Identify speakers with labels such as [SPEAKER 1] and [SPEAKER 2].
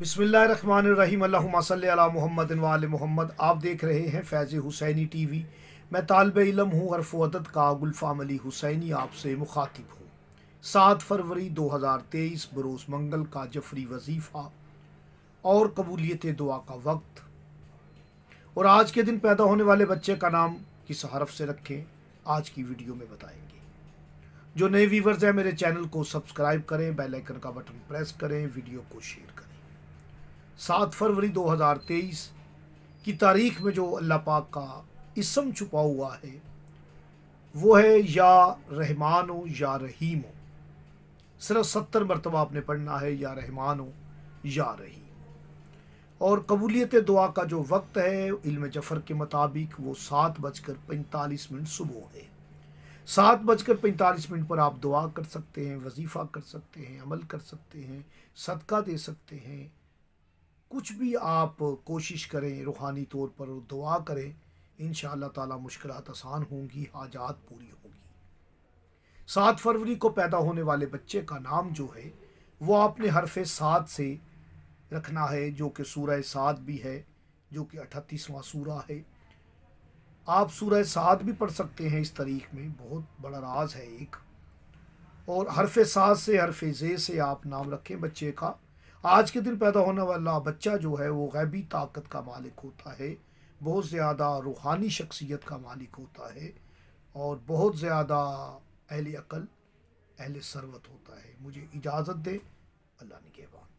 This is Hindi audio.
[SPEAKER 1] बसमिल्ल मोहम्मद वाल मोहम्मद आप देख रहे हैं फैज़ हुसैनी टी वी मैं तालब इलम हूँ हरफोदत का गुलफ़ाम अली हुसैनी आपसे मुखातिब हूँ सात फरवरी दो हज़ार तेईस बरोज़ मंगल का जफरी वजीफ़ा और कबूलियत दुआ का वक्त और आज के दिन पैदा होने वाले बच्चे का नाम किस हरफ से रखें आज की वीडियो में बताएंगे जो नए व्यूवर्स हैं मेरे चैनल को सब्सक्राइब करें बेल आइकन का बटन प्रेस करें वीडियो को शेयर करें सात फरवरी 2023 की तारीख में जो अल्लाह पाक का इसम छुपा हुआ है वो है या रहमान हो या रहीम हो सिर्फ सत्तर मरतबा आपने पढ़ना है या रहमान हो या रहीम और कबूलियत दुआ का जो वक्त है इल्म जफ़र के मुताबिक वो सात बजकर पैंतालीस मिनट सुबह है सात बजकर पैंतालीस मिनट पर आप दुआ कर सकते हैं वजीफ़ा कर सकते हैं अमल कर सकते हैं सदका दे सकते हैं कुछ भी आप कोशिश करें रूहानी तौर पर दुआ करें इन ताला मुश्किल आसान होंगी हाजात पूरी होगी सात फरवरी को पैदा होने वाले बच्चे का नाम जो है वो आपने हरफ सात से रखना है जो कि सूर सात भी है जो कि अठतीसवां सूरा है आप सूरह साद भी पढ़ सकते हैं इस तरीक़ में बहुत बड़ा राज है एक और हरफ साद से हरफ जे से आप नाम रखें बच्चे का आज के दिन पैदा होने वाला बच्चा जो है वो गैबी ताकत का मालिक होता है बहुत ज़्यादा रूहानी शख्सियत का मालिक होता है और बहुत ज़्यादा अहल अकल अहल सरवत होता है मुझे इजाज़त दें अल्लाह ने के बाद